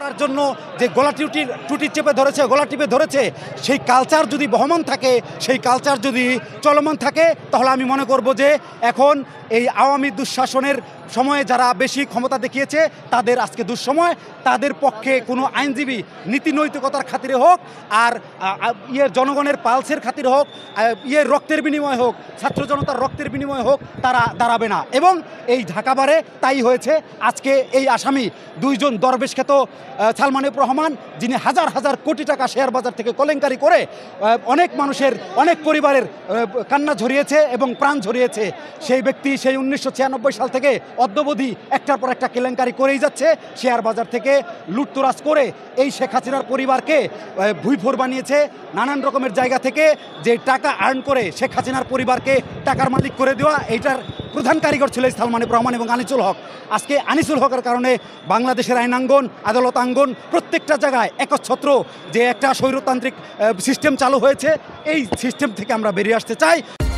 করার জন্য যে গলা টিউটির টুটি চেপে ধরেছে গলা টিপে ধরেছে সেই কালচার যদি বহমান থাকে সেই কালচার যদি চলমান থাকে তাহলে আমি মনে করব যে এখন এই আওয়ামী দুঃশাসনের সময়ে যারা বেশি ক্ষমতা দেখিয়েছে তাদের আজকে দুঃসময় তাদের পক্ষে কোনো আইনজীবী নীতি নৈতিকতার খাতিরে হোক আর ইয়ে জনগণের পালসের খাতিরে হোক ইয়ে রক্তের বিনিময় হোক ছাত্র জনতার রক্তের বিনিময় হোক তারা দাঁড়াবে না এবং এই ঢাকাবারে তাই হয়েছে আজকে এই আসামি দুইজন দরবেশ খ্যাত সালমানিব রহমান যিনি হাজার হাজার কোটি টাকা শেয়ার বাজার থেকে কলেঙ্কারি করে অনেক মানুষের অনেক পরিবারের কান্না ঝরিয়েছে এবং প্রাণ ঝরিয়েছে সেই ব্যক্তি সেই উনিশশো সাল থেকে অদ্যবধি একটার পর একটা কেলেঙ্কারি করেই যাচ্ছে শেয়ার বাজার থেকে লুটতরাজ করে এই শেখ হাসিনার পরিবারকে ভুইফোর বানিয়েছে নানান রকমের জায়গা থেকে যে টাকা আর্ন করে শেখ হাসিনার পরিবারকে টাকার মালিক করে দেওয়া এইটার প্রধান কারিগর ছিল সালমানিব রহমান এবং আনিসুল হক আজকে আনিসুল হকের কারণে বাংলাদেশের আইনাঙ্গন আদালত আঙ্গন প্রত্যেকটা জায়গায় একচ্ছত্র যে একটা স্বৈরতান্ত্রিক সিস্টেম চালু হয়েছে এই সিস্টেম থেকে আমরা বেরিয়ে আসতে চাই